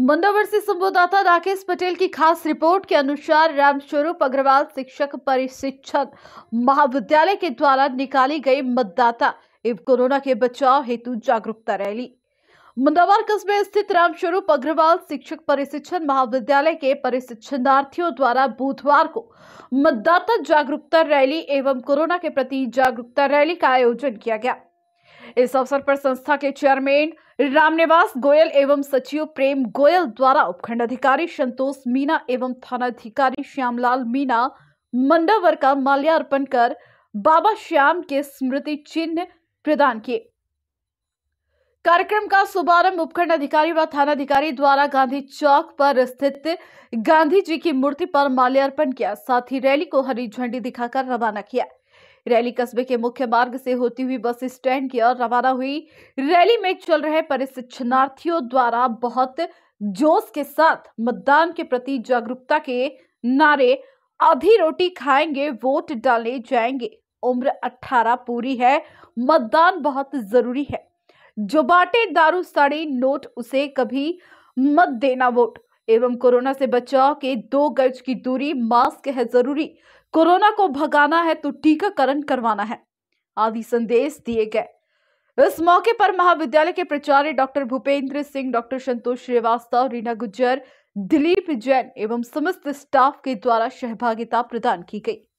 मुंडावर से संवाददाता राकेश पटेल की खास रिपोर्ट के अनुसार रामस्वरूप अग्रवाल शिक्षक परिशिक्षण महाविद्यालय के द्वारा निकाली गई मतदाता एवं कोरोना के बचाव हेतु जागरूकता रैली मुंडावर कस्बे स्थित रामस्वरूप अग्रवाल शिक्षक परिशिक्षण महाविद्यालय के परिशिक्षणार्थियों द्वारा बुधवार को मतदाता जागरूकता रैली एवं कोरोना के प्रति जागरूकता रैली का आयोजन किया गया इस अवसर पर संस्था के चेयरमैन रामनिवास गोयल एवं सचिव प्रेम गोयल द्वारा उपखंड अधिकारी संतोष मीना एवं थानाधिकारी श्यामलाल मीना मंडावर का माल्यार्पण कर बाबा श्याम के स्मृति चिन्ह प्रदान किए कार्यक्रम का शुभारंभ उपखंड अधिकारी व थानाधिकारी द्वारा गांधी चौक पर स्थित गांधी जी की मूर्ति पर माल्यार्पण किया साथ ही रैली को हरी झंडी दिखाकर रवाना किया रैली कस्बे के मुख्य मार्ग से होती हुई बस स्टैंड की ओर रवाना हुई रैली में चल रहे प्रशिक्षणार्थियों द्वारा बहुत जोश के साथ मतदान के प्रति जागरूकता के नारे आधी रोटी खाएंगे वोट डाले जाएंगे उम्र 18 पूरी है मतदान बहुत जरूरी है जो बाटे दारू साड़ी नोट उसे कभी मत देना वोट एवं कोरोना से बचाव के दो गज की दूरी मास्क है जरूरी कोरोना को भगाना है तो टीकाकरण करवाना है आदि संदेश दिए गए इस मौके पर महाविद्यालय के प्राचार्य डॉक्टर भूपेंद्र सिंह डॉक्टर संतोष श्रीवास्तव रीना गुज्जर दिलीप जैन एवं समस्त स्टाफ के द्वारा सहभागिता प्रदान की गई